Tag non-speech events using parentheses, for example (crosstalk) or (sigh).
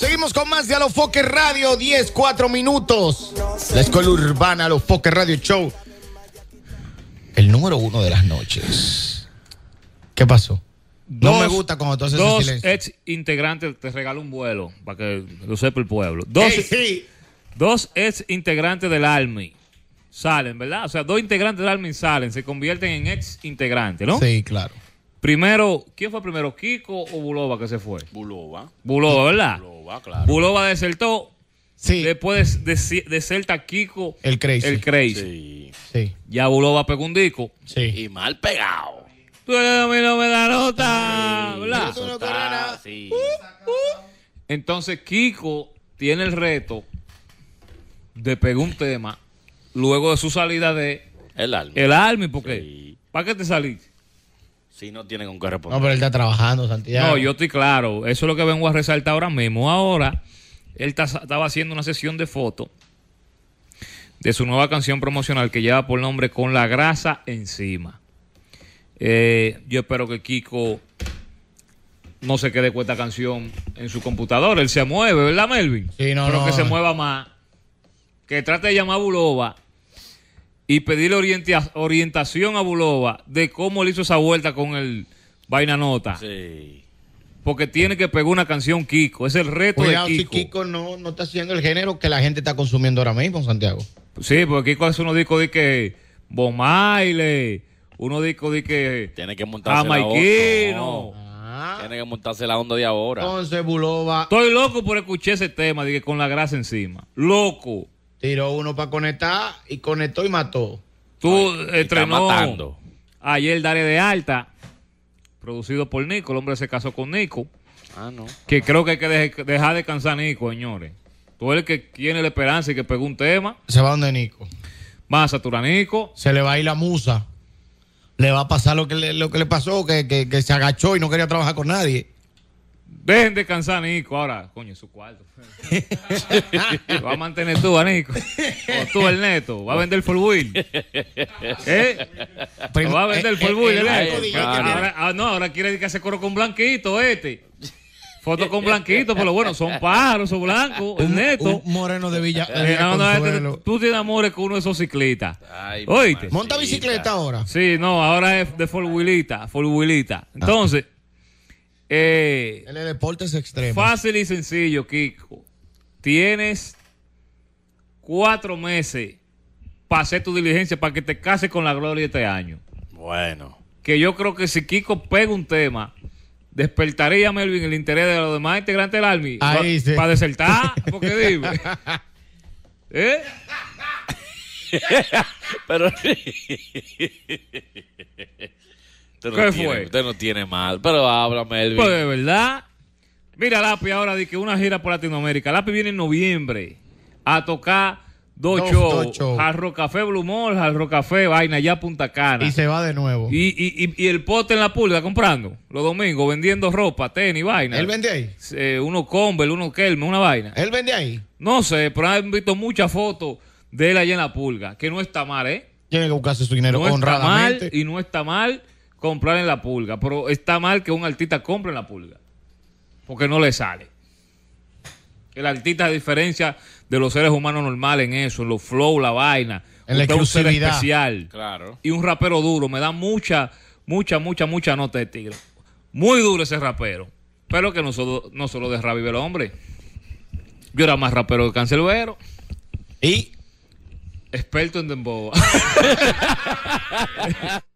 Seguimos con más de Alofoque Radio, 10, 4 minutos. La escuela urbana Alofoque Radio Show. El número uno de las noches. ¿Qué pasó? No me gusta cuando tú haces Dos ex integrantes te regalo un vuelo para que lo sepa el pueblo. Dos, dos ex integrantes del Army salen, ¿verdad? O sea, dos integrantes del Army salen, se convierten en ex integrantes, ¿no? Sí, claro. Primero, ¿quién fue primero? ¿Kiko o Buloba que se fue? Buloba. Buloba, ¿verdad? Buloba, claro. Buloba desertó. Sí. Después deserta Kiko. El Crazy. El Crazy. Sí. Ya Buloba pegó un disco. Sí. Y mal pegado. Tú eres el no me da nota. ¿Verdad? Entonces Kiko tiene el reto de pegar un tema luego de su salida de... El Army. El Army, Sí. ¿Para qué te saliste? Si no tiene con qué responder. No, pero él está trabajando, Santiago. No, yo estoy claro. Eso es lo que vengo a resaltar ahora mismo. Ahora, él estaba haciendo una sesión de fotos de su nueva canción promocional que lleva por nombre Con la grasa encima. Eh, yo espero que Kiko no se quede con esta canción en su computadora. Él se mueve, ¿verdad, Melvin? Sí, no, Pero que se mueva más. Que trate de llamar a Buloba y pedirle orientación a Bulova de cómo le hizo esa vuelta con el vaina nota. Porque tiene que pegar una canción Kiko. Es el reto de Kiko. si Kiko no, no está haciendo el género que la gente está consumiendo ahora mismo, Santiago. Sí, porque Kiko hace unos disco de que Bomaile, uno disco de que. Tiene que montarse la onda. Ah. Tiene que montarse la onda de ahora. Entonces, Bulova. Estoy loco por escuchar ese tema, de que con la grasa encima. Loco. Tiró uno para conectar y conectó y mató. Tú eh, estrenó matando. ayer Daré de Alta, producido por Nico. El hombre se casó con Nico. Ah, no. Que creo que hay que de dejar a Nico, señores. Tú eres el que tiene la esperanza y que pegó un tema. Se va donde Nico. Va a saturar Nico. Se le va a ir la musa. Le va a pasar lo que le, pasó, que se agachó y no quería trabajar con nadie. Dejen descansar, Nico. Ahora, coño, su cuarto. Lo (laughs) va a mantener tú, Nico. O tú, el neto. Va a vender el full wheel. ¿Eh? va a vender el eh, full eh, wheel, el ¿eh? Ahora, ah, no, ahora quiere que se coro con blanquito, este. Foto con blanquito, pero bueno, son pájaros, son blancos, un, neto. Un moreno de Villa. Este, tú tienes amores con uno de esos ciclistas. Oíste. Monta bicicleta ahora. Sí, no, ahora es de full wheelita, full wheelita. Ah. Entonces. Eh, el deporte es extremo. Fácil y sencillo, Kiko. Tienes cuatro meses para hacer tu diligencia para que te cases con la gloria este año. Bueno. Que yo creo que si Kiko pega un tema, despertaría a Melvin el interés de los demás integrantes del Army para desertar. (laughs) qué dime. ¿Eh? (laughs) Pero no ¿Qué tiene, fue? Usted no tiene mal, pero háblame, Elvin. Pues de verdad. Mira, Lapi ahora de que una gira por Latinoamérica. Lapi viene en noviembre a tocar dos, shows. show. Jarro Café Mall, Jarro Café Vaina, ya Punta Cana. Y se va de nuevo. Y, y, y, el pote en la pulga comprando los domingos, vendiendo ropa, tenis, vaina. ¿Él vende ahí? Eh, uno Combel, uno Kelme, una vaina. ¿Él vende ahí? No sé, pero han visto muchas fotos de él allá en la pulga, que no está mal, ¿eh? Tiene que buscarse su dinero no honradamente. mal y no está mal comprar en la pulga, pero está mal que un artista compre en la pulga, porque no le sale. El artista, a diferencia de los seres humanos normales en eso, en los flow, la vaina, en la exclusividad. especial claro. y un rapero duro, me da mucha, mucha, mucha, mucha nota de tigre. Muy duro ese rapero, pero que no solo, no solo de Ravi el hombre. Yo era más rapero que Cancelbero. Y experto en demboba (laughs)